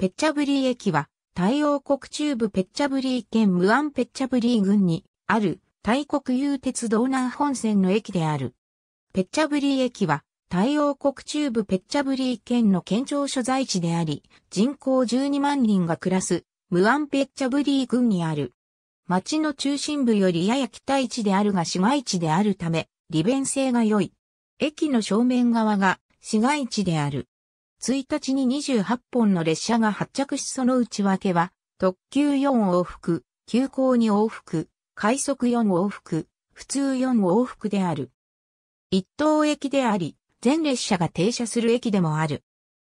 ペッチャブリー駅は、タイ王国中部ペッチャブリー県ムアンペッチャブリー郡にある、タイ国有鉄道南本線の駅である。ペッチャブリー駅は、タイ王国中部ペッチャブリー県の県庁所在地であり、人口12万人が暮らす、ムアンペッチャブリー郡にある。町の中心部よりやや北位置であるが市街地であるため、利便性が良い。駅の正面側が市街地である。1日に28本の列車が発着しその内訳は、特急4往復、急行2往復、快速4往復、普通4往復である。一等駅であり、全列車が停車する駅でもある。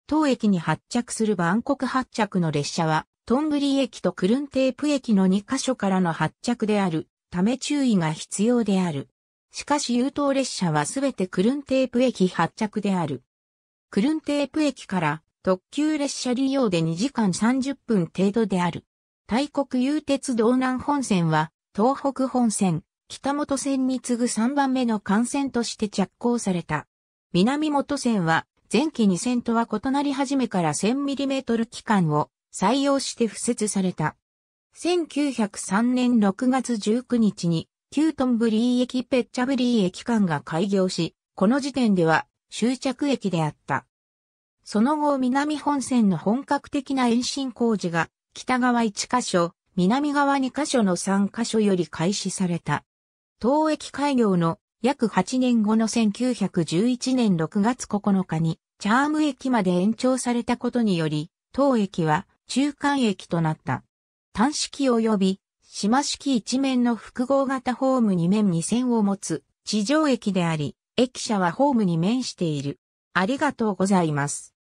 当駅に発着する万国発着の列車は、トンブリ駅とクルンテープ駅の2カ所からの発着であるため注意が必要である。しかし優等列車はすべてクルンテープ駅発着である。クルンテープ駅から特急列車利用で2時間30分程度である。大国有鉄道南本線は、東北本線、北本線に次ぐ3番目の幹線として着工された。南本線は、前期2線とは異なり始めから 1000mm 機関を採用して付設された。1903年6月19日に、キュートンブリー駅ペッチャブリー駅間が開業し、この時点では終着駅であった。その後南本線の本格的な延伸工事が北側1カ所、南側2カ所の3カ所より開始された。東駅開業の約8年後の1911年6月9日にチャーム駅まで延長されたことにより、当駅は中間駅となった。単式及び島式一面の複合型ホーム2面2線を持つ地上駅であり、駅舎はホームに面している。ありがとうございます。